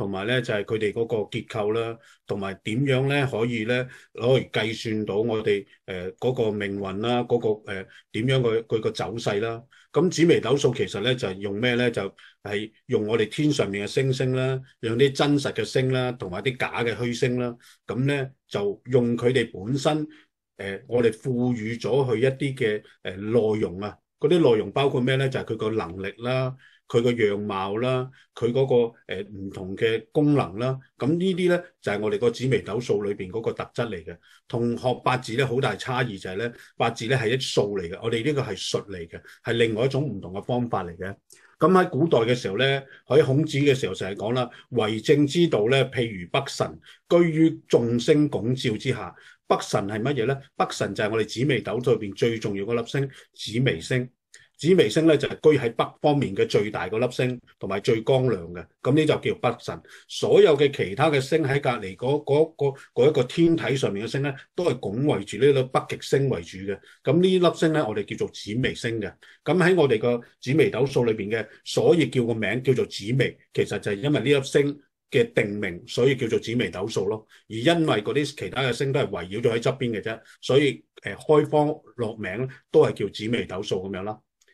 同埋咧就係佢哋嗰個結構啦，同埋點樣咧可以咧攞嚟計算到我哋誒嗰個命運啦，嗰個誒點樣佢佢個走勢啦。咁紫微斗數其實咧就係用咩咧？就係用我哋天上面嘅星星啦，用啲真實嘅星啦，同埋啲假嘅虛星啦。咁咧就用佢哋本身誒，我哋賦予咗佢一啲嘅誒內容啊。嗰啲內容包括咩咧？就係佢個能力啦。佢個樣貌啦，佢嗰個唔同嘅功能啦，咁呢啲咧就係我哋個紫微斗數裏面嗰個特質嚟嘅。同學八字咧好大差異，就係咧八字咧係一數嚟嘅，我哋呢個係術嚟嘅，係另外一種唔同嘅方法嚟嘅。咁喺古代嘅時候咧，喺孔子嘅時候成日講啦，為政之道咧，譬如北辰，居於眾星拱照之下。北辰係乜嘢咧？北辰就係我哋紫微斗數裏面最重要嗰粒星，紫微星。紫微星咧就係居喺北方面嘅最大個粒星，同埋最光亮嘅。咁呢就叫北神。所有嘅其他嘅星喺隔離嗰嗰嗰一個天體上面嘅星咧，都係拱圍住呢粒北極星為主嘅。咁呢粒星咧，我哋叫做紫微星嘅。咁喺我哋個紫微斗數裏边嘅，所以叫個名叫做紫微，其實就係因為呢粒星嘅定名，所以叫做紫微斗數咯。而因為嗰啲其他嘅星都係圍繞咗喺側邊嘅啫，所以誒開方落名都係叫紫微斗數咁樣啦。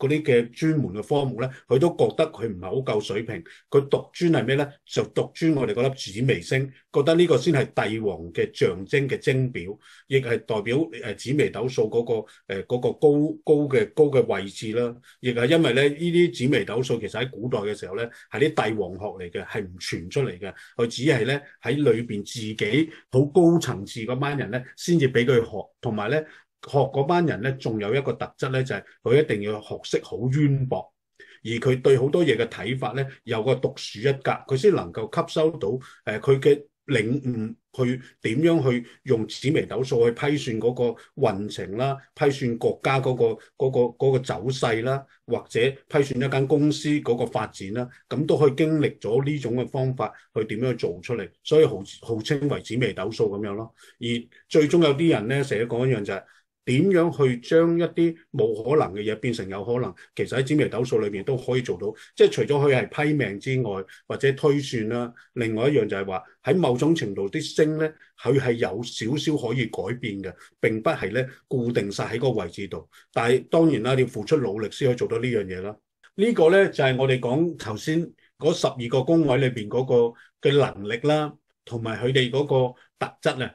嗰啲嘅專門嘅科目咧，佢都覺得佢唔係好夠水平。佢讀專係咩咧？就讀專我哋嗰粒紫微星，覺得呢個先係帝王嘅象徵嘅徵表，亦係代表誒紫微斗數嗰個誒嗰個高高嘅高嘅位置啦。亦係因為咧，呢啲紫微斗數其實喺古代嘅時候咧，係啲帝王學嚟嘅，係唔傳出嚟嘅。佢只係咧喺裏邊自己好高層次嗰班人咧，先至俾佢學，同埋咧。學嗰班人咧，仲有一個特質咧，就係佢一定要學識好淵博，而佢對好多嘢嘅睇法咧，有個獨樹一格，佢先能夠吸收到誒佢嘅領悟，去點樣去用紫微斗數去批算嗰個運程啦，批算國家嗰個嗰個嗰個走勢啦，或者批算一間公司嗰個發展啦，咁都可以經歷咗呢種嘅方法去點樣做出嚟，所以號號稱為紫微斗數咁樣咯。而最終有啲人咧，成日講一樣就係。點樣去將一啲冇可能嘅嘢變成有可能？其實喺尖微抖數裏面都可以做到。即係除咗佢係批命之外，或者推算啦，另外一樣就係話喺某種程度啲星咧，佢係有少少可以改變嘅，並不係咧固定晒喺個位置度。但係當然啦，要付出努力先可以做到呢樣嘢啦。呢個咧就係我哋講頭先嗰十二個工位裏面嗰個嘅能力啦，同埋佢哋嗰個特質啊。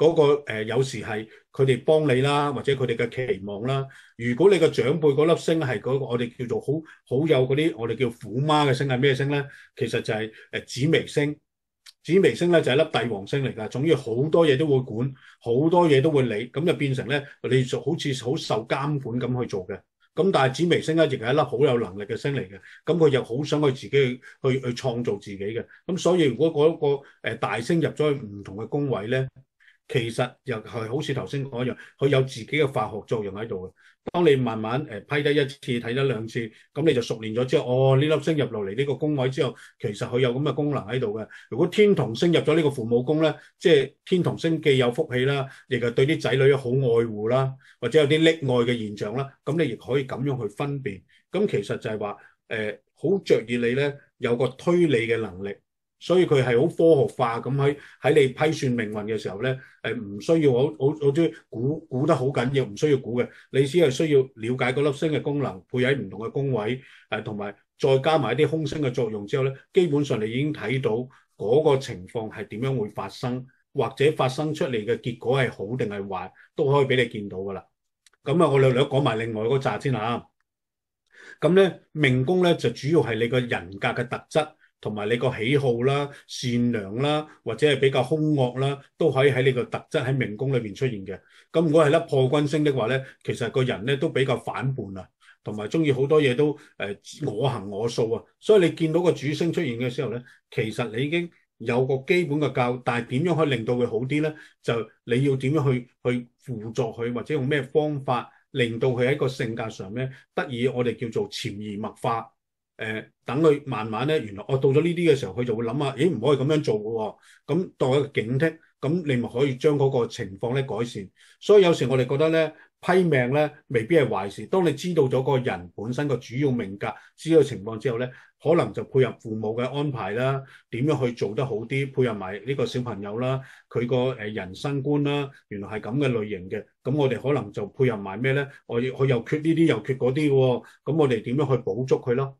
嗰個有時係佢哋幫你啦，或者佢哋嘅期望啦。如果你個長輩嗰粒星係嗰個我哋叫做好好有嗰啲我哋叫虎媽嘅星係咩星咧？其實就係誒紫微星，紫微星咧就係粒帝王星嚟噶。總之好多嘢都會管，好多嘢都會理，咁就變成咧你就好似好受監管咁去做嘅。咁但係紫微星咧，亦係一粒好有能力嘅星嚟嘅。咁佢又好想佢自己去去創造自己嘅。咁所以如果嗰個誒大星入咗去唔同嘅宮位咧，其實又係好似頭先講一樣，佢有自己嘅化學作用喺度嘅。當你慢慢誒批得一次睇得兩次，咁你就熟練咗之後，哦呢粒星入落嚟呢個宮位之後，其實佢有咁嘅功能喺度嘅。如果天同星入咗呢個父母宮咧，即係天同星既有福氣啦，亦係對啲仔女好愛護啦，或者有啲溺愛嘅現象啦，咁你亦可以咁樣去分辨。咁其實就係話誒，好着意你咧有個推理嘅能力。所以佢係好科學化咁喺喺你批算命運嘅時候咧，誒唔需要好好好啲估估得好緊要，唔需要估嘅，你只係需要了解嗰粒星嘅功能，配喺唔同嘅工位，誒同埋再加埋一啲空星嘅作用之後咧，基本上你已經睇到嗰個情況係點樣會發生，或者發生出嚟嘅結果係好定係壞，都可以俾你見到噶啦。咁啊，我略略講埋另外嗰紮先啊。咁咧命宮咧就主要係你個人格嘅特質。同埋你個喜好啦、善良啦，或者係比較兇惡啦，都可以喺你個特質喺命宮裏面出現嘅。咁如果係粒破軍星的話咧，其實個人咧都比較反叛啊，同埋中意好多嘢都誒我行我素啊。所以你見到個主星出現嘅時候咧，其實你已經有個基本嘅教，但係點樣可以令到佢好啲咧？就你要點樣去去輔助佢，或者用咩方法令到佢喺個性格上咧得以我哋叫做潛移默化。誒，等佢慢慢咧，原來我到咗呢啲嘅時候，佢就會諗啊，咦，唔可以咁樣做喎。咁當一個警惕，咁你咪可以將嗰個情況咧改善。所以有時我哋覺得咧，批命咧未必係壞事。當你知道咗個人本身個主要命格、知道情況之後咧，可能就配合父母嘅安排啦，點樣去做得好啲，配合埋呢個小朋友啦，佢個誒人生觀啦，原來係咁嘅類型嘅。咁我哋可能就配合埋咩咧？我佢又缺呢啲，又缺嗰啲喎。咁我哋點樣去補足佢咯？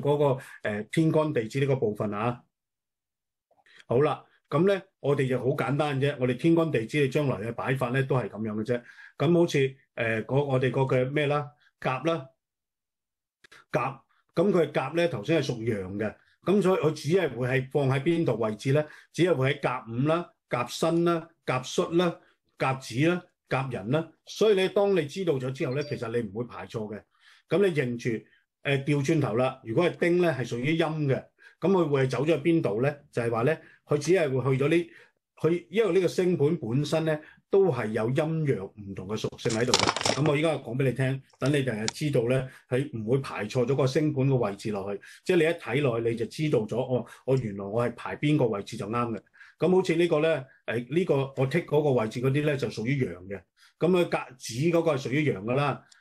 嗰個天干地支呢個部分啊，好啦，咁咧我哋就好簡單啫。我哋天干地支嘅將來嘅擺法咧都係咁樣嘅啫。咁好似誒我哋嗰個咩啦，甲啦，甲咁佢甲咧頭先係屬陽嘅，咁所以佢只係會係放喺邊度位置咧，只係會喺甲午啦、甲申啦、甲戌啦、甲子啦、甲人啦。所以你當你知道咗之後咧，其實你唔會排錯嘅。咁你認住。誒掉轉頭啦！如果係丁咧，係屬於陰嘅，咁佢會走咗去邊度咧？就係話咧，佢只係會去咗呢，佢因為呢個星盤本身咧都係有陰陽唔同嘅屬性喺度嘅。咁我依家講俾你聽，等你就係知道咧，係唔會排錯咗個星盤嘅位置落去。即係你一睇落去，你就知道咗，哦，我原來我係排邊個位置就啱嘅。咁好似呢個咧，誒呢個我剔嗰個位置嗰啲咧就屬於陽嘅。咁啊格子嗰個係屬於陽㗎啦。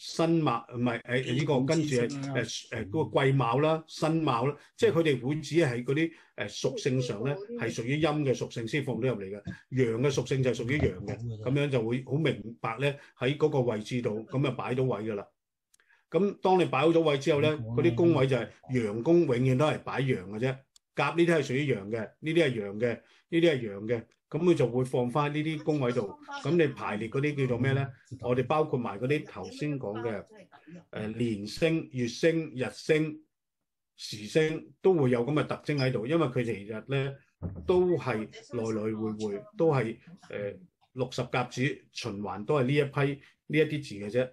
新貌唔係誒呢個，跟住係誒誒嗰個貴貌啦、新貌啦，即係佢哋會只係嗰啲誒屬性上咧係屬於陰嘅屬性先放到入嚟嘅，陽嘅屬性就係屬於陽嘅，咁樣就會好明白咧喺嗰個位置度，咁就擺到位噶啦。咁當你擺好咗位之後咧，嗰啲宮位就係陽宮，永遠都係擺陽嘅啫。甲呢啲係屬於陽嘅，呢啲係陽嘅，呢啲係陽嘅，咁佢就會放翻呢啲工位度。咁你排列嗰啲叫做咩咧？我哋包括埋嗰啲頭先講嘅，誒年星、月星、日星、時星都會有咁嘅特徵喺度。因為佢哋日咧都係來來回回，都係誒六十甲子循環，都係呢一批呢一啲字嘅啫。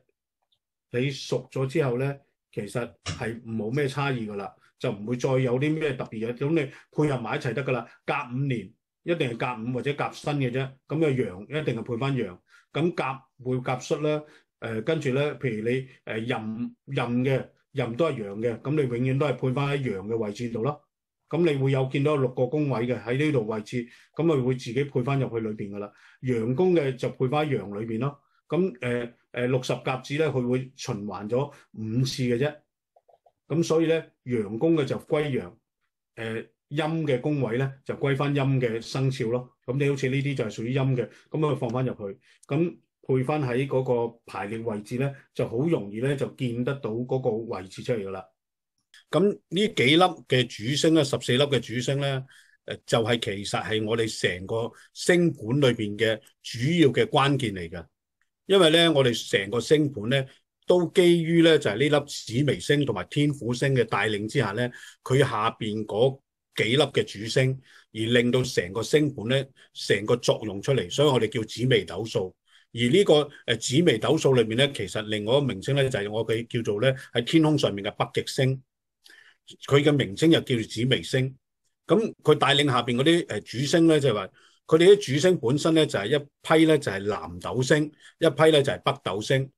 你熟咗之後咧，其實係冇咩差異噶啦。就唔會再有啲咩特別嘅，咁你配合埋一齊得噶啦。隔五年一定係隔五或者夾新嘅啫。咁啊，羊一定係配翻羊。咁夾會夾戌啦，誒，跟住咧，譬如你誒壬寅嘅壬都係羊嘅，咁你永遠都係配翻喺羊嘅位置度咯。咁你會有見到六個工位嘅喺呢度位置，咁咪會自己配翻入去裏邊噶啦。羊工嘅就配翻羊裏邊咯。咁誒誒六十甲子咧，佢會循環咗五次嘅啫。咁所以咧，陽宮嘅就歸陽，誒陰嘅宮位咧就歸翻陰嘅生肖咯。咁你好似呢啲就係屬於陰嘅，咁佢放翻入去，咁配翻喺嗰個排列位置咧，就好容易咧就見得到嗰個位置出嚟噶啦。咁呢幾粒嘅主星咧，十四粒嘅主星咧，誒就係其實係我哋成個星盤裏邊嘅主要嘅關鍵嚟嘅，因為咧，我哋成個星盤咧。都基於咧，就係呢粒紫微星同埋天府星嘅帶領之下咧，佢下边嗰幾粒嘅主星，而令到成個星盤咧，成個作用出嚟，所以我哋叫紫微斗數。而呢個诶紫微斗數裏面咧，其實另外一個明星咧，就係我哋叫做咧，喺天空上面嘅北極星，佢嘅明星又叫做紫微星。咁佢帶領下边嗰啲诶主星咧，就係話佢哋啲主星本身咧，就係一批咧就係南斗星，一批咧就係北斗星。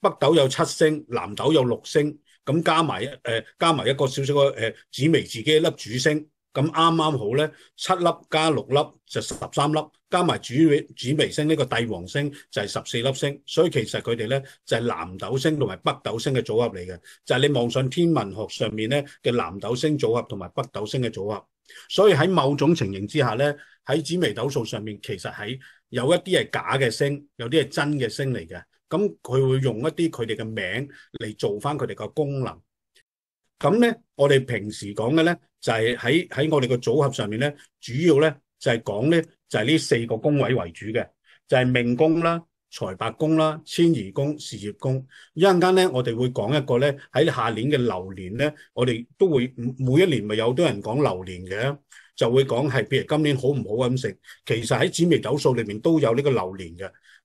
北斗有七星，南斗有六星，咁加埋一誒，加埋一個小小嘅诶紫微自己一粒主星，咁啱啱好咧，七粒加六粒就十三粒，加埋主紫微星呢個帝王星就系十四粒星。所以其實佢哋咧就係南斗星同埋北斗星嘅組合嚟嘅，就係你望上天文學上面咧嘅南斗星組合同埋北斗星嘅組合。所以喺某種情形之下咧，喺紫微斗數上面，其實喺有一啲係假嘅星，有啲係真嘅星嚟嘅。咁佢會用一啲佢哋嘅名嚟做翻佢哋嘅功能。咁咧，我哋平時講嘅咧，就係喺喺我哋嘅組合上面咧，主要咧就係講咧就係呢四個工位為主嘅，就係命工啦、財帛工啦、遷移工、事業工。一陣間咧，我哋會講一個咧喺下年嘅流年咧，我哋都會每一年咪有多人講流年嘅，就會講係譬如今年好唔好咁食，其實喺紫微斗數裏面都有呢個流年嘅。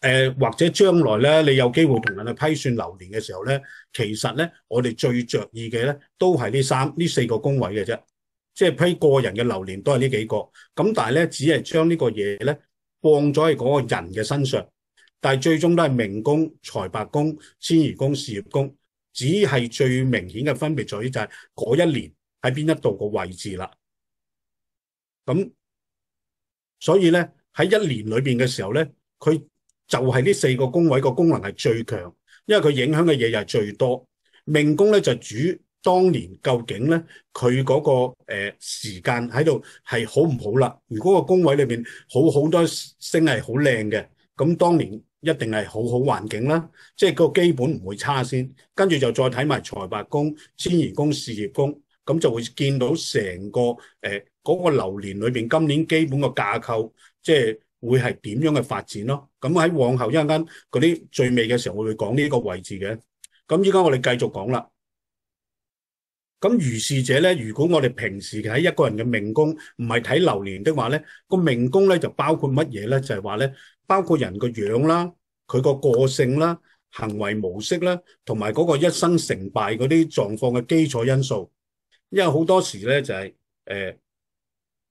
诶，或者将来咧，你有机会同人去批算流年嘅时候咧，其实咧，我哋最着意嘅咧，都系呢三呢四个工位嘅啫，即系批个人嘅流年都系呢几个。咁但系咧，只系将呢个嘢咧放咗喺嗰个人嘅身上，但系最终都系命工、财帛工、遷移工、事业工，只系最明显嘅分别在于就系嗰一年喺边一度個位置啦。咁所以咧喺一年里边嘅时候咧，佢。就係呢四個工位個功能係最強，因為佢影響嘅嘢又係最多。命工咧就主當年究竟咧佢嗰個誒時間喺度係好唔好啦？如果個工位裏边好好多星係好靚嘅，咁當年一定係好好環境啦，即係個基本唔會差先。跟住就再睇埋財帛工、千移工、事業工，咁就會見到成個诶嗰個流年裏边今年基本個架構，即係。会系点样嘅发展咯？咁喺往后一阵间嗰啲最尾嘅时候会会讲呢个位置嘅。咁依家我哋继续讲啦。咁如是者咧，如果我哋平时喺一个人嘅命宫唔系睇流年的话咧，个命宫咧就包括乜嘢咧？就系话咧，包括人个样啦、佢个个性啦、行为模式啦，同埋嗰个一生成败嗰啲状况嘅基础因素。因为好多时咧就系诶。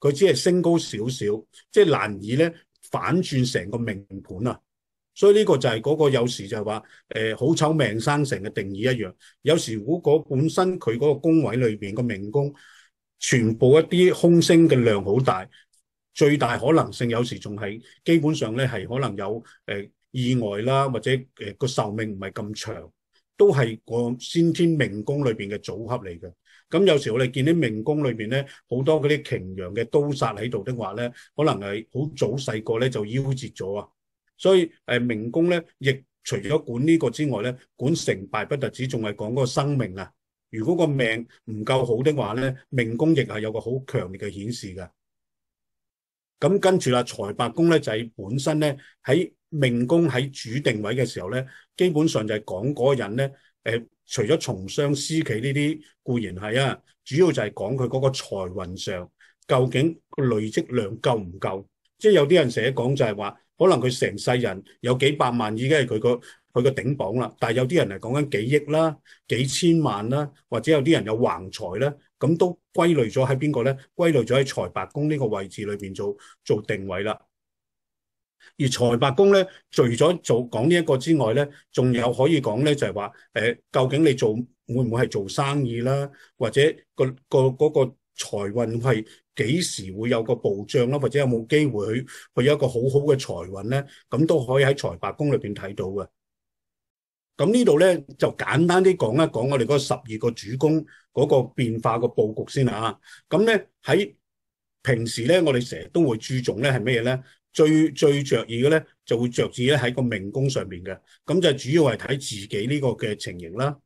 佢只系升高少少，即系难以咧反转成个命盘啊！所以呢个就系嗰个有时就系话诶好丑命生成嘅定义一样。有时如果本身佢嗰个工位里边个命工全部一啲空升嘅量好大，最大可能性有时仲系基本上咧系可能有诶意外啦，或者诶个寿命唔系咁长，都系个先天命工里边嘅组合嚟嘅。咁有時我哋見啲命宮裏面咧，好多嗰啲擎羊嘅刀煞喺度的話咧，可能係好早細個咧就夭折咗啊！所以誒，命宮咧，亦除咗管呢個之外咧，管成敗不特止，仲係講嗰個生命啊！如果個命唔夠好的話咧，命宮亦係有個好強烈嘅顯示嘅。咁跟住啦，財帛宮咧就係本身咧喺命宮喺主定位嘅時候咧，基本上就係講嗰個人咧。诶，除咗从商私企呢啲固然系啊，主要就系讲佢嗰个财运上究竟累积量够唔够？即系有啲人成日讲就系话，可能佢成世人有几百万已经系佢个佢个顶榜啦，但系有啲人嚟讲紧几亿啦、几千万啦，或者有啲人有横财咧，咁都归类咗喺边个咧？归类咗喺财白宫呢个位置里边做做定位啦。而財白宮咧，除咗做講呢一個之外咧，仲有可以講咧，就係話誒，究竟你做會唔會係做生意啦，或者個個嗰個財運係幾時會有個暴漲啦，或者有冇機會去去一個好好嘅財運咧？咁都可以喺財白宮裏邊睇到嘅。咁呢度咧就簡單啲講一講我哋嗰十二個主宮嗰個變化個佈局先啊。咁咧喺平時咧，我哋成日都會注重咧係咩嘢咧？最最着意嘅咧，就會着意咧喺個命宮上面嘅，咁就主要係睇自己呢個嘅情形啦。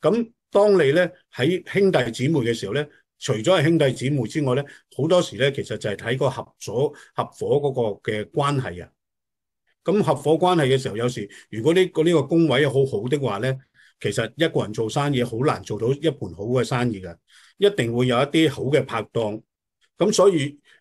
咁當你咧喺兄弟姊妹嘅時候咧，除咗係兄弟姊妹之外咧，好多時咧其實就係睇個合組合夥嗰個嘅關係啊。咁合夥關係嘅時候，有時如果呢個呢个工位好好的話咧，其實一個人做生意好難做到一盤好嘅生意嘅，一定會有一啲好嘅拍檔。咁所以。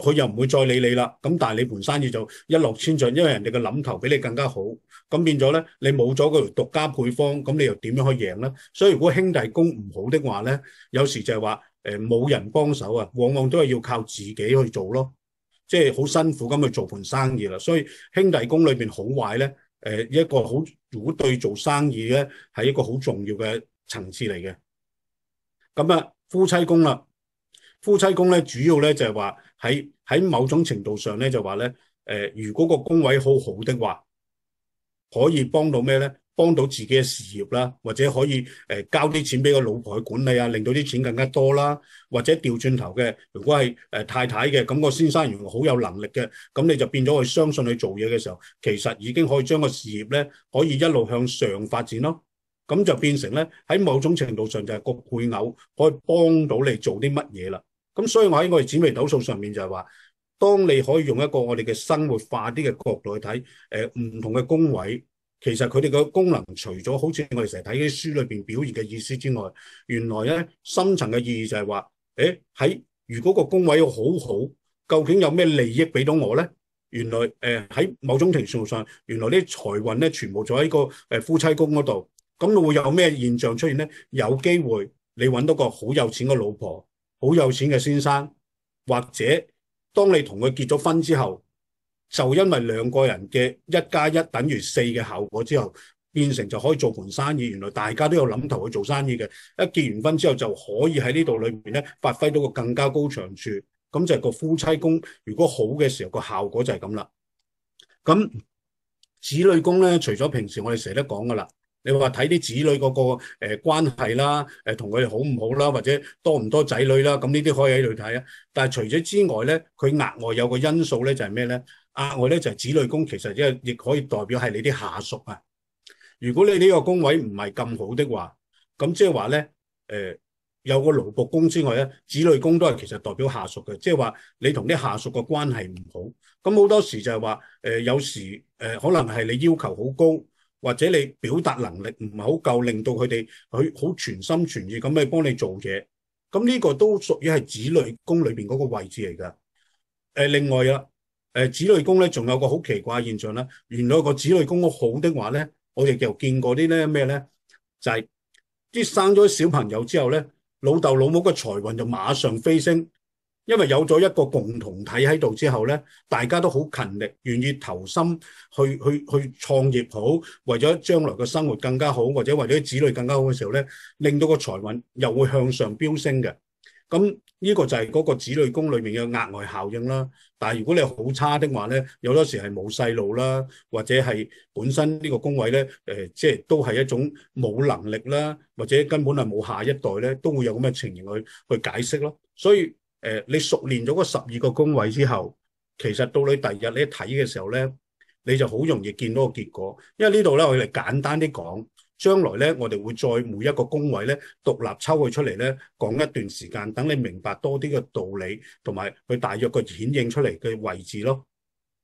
佢又唔會再理你啦，咁但係你盤生意就一落千丈，因為人哋嘅諗頭比你更加好，咁變咗咧，你冇咗個獨家配方，咁你又點樣去贏咧？所以如果兄弟工唔好的話咧，有時就係話诶冇人幫手啊，往往都係要靠自己去做咯，即係好辛苦咁去做盤生意啦。所以兄弟工裏边好壞咧，誒一個好如果對做生意咧係一個好重要嘅層次嚟嘅。咁啊，夫妻工啦。夫妻工咧，主要咧就系话喺喺某种程度上咧就话咧，诶，如果个工位好好的话，可以帮到咩咧？帮到自己嘅事业啦，或者可以诶交啲钱俾个老婆去管理啊，令到啲钱更加多啦，或者掉转头嘅，如果系诶太太嘅，咁个先生原来好有能力嘅，咁你就变咗去相信你做嘢嘅时候，其实已经可以将个事业咧可以一路向上发展咯。咁就变成咧喺某种程度上就系个配偶可以帮到你做啲乜嘢啦。咁所以我喺我哋紫微斗数上面就系话，当你可以用一个我哋嘅生活化啲嘅角度去睇，诶唔同嘅工位，其实佢哋嘅功能除咗好似我哋成日睇啲书里边表现嘅意思之外，原来咧深层嘅意义就系话，诶喺如果个工位好好，究竟有咩利益俾到我咧？原来诶喺某种程度上，原来啲财运咧全部在喺个诶夫妻宫嗰度，咁你会有咩现象出现咧？有机会你搵到个好有钱嘅老婆。好有錢嘅先生，或者當你同佢結咗婚之後，就因為兩個人嘅一加一等於四嘅效果之後，變成就可以做盤生意。原來大家都有諗頭去做生意嘅，一結完婚之後就可以喺呢度裏面咧發揮到個更加高長處。咁就係個夫妻宫，如果好嘅時候個效果就係咁啦。咁子女工咧，除咗平時我哋成日都講噶啦。你话睇啲子女嗰个诶关系啦，诶同佢哋好唔好啦，或者多唔多仔女啦，咁呢啲可以喺度睇啊。但系除咗之外咧，佢额外有个因素咧就系咩咧？额外咧就系子女工，其实即系亦可以代表系你啲下属啊。如果你呢个工位唔系咁好的话，咁即系话咧，诶有个劳仆工之外咧，子女工都系其实代表下属嘅，即系话你同啲下属個关系唔好。咁好多时就系话，诶有时诶可能系你要求好高。或者你表達能力唔係好夠，令到佢哋佢好全心全意咁去幫你做嘢，咁呢個都屬於係子女宮裏边嗰個位置嚟噶。誒另外啊，誒子女宮咧仲有個好奇怪現象啦。原來個子女宮好的話咧，我哋又見過啲咧咩咧，就係啲生咗小朋友之後咧，老豆老母嘅財運就馬上飛升。因為有咗一個共同體喺度之後咧，大家都好勤力，願意投心去去去創業好，為咗將來嘅生活更加好，或者為咗子女更加好嘅時候咧，令到個財運又會向上飆升嘅。咁呢個就係嗰個子女宮裏面嘅額外效應啦。但系如果你好差的話咧，有多時係冇細路啦，或者係本身呢個工位咧，誒，即係都係一種冇能力啦，或者根本係冇下一代咧，都會有咁嘅情形去去解釋咯。所以诶，你熟练咗十二个工位之后，其实到你第日你睇嘅时候咧，你就好容易见到个结果。因为呢度咧，我哋简单啲讲，将来咧，我哋会再每一个工位咧，独立抽佢出嚟咧，讲一段时间，等你明白多啲嘅道理，同埋佢大约个显现出嚟嘅位置咯。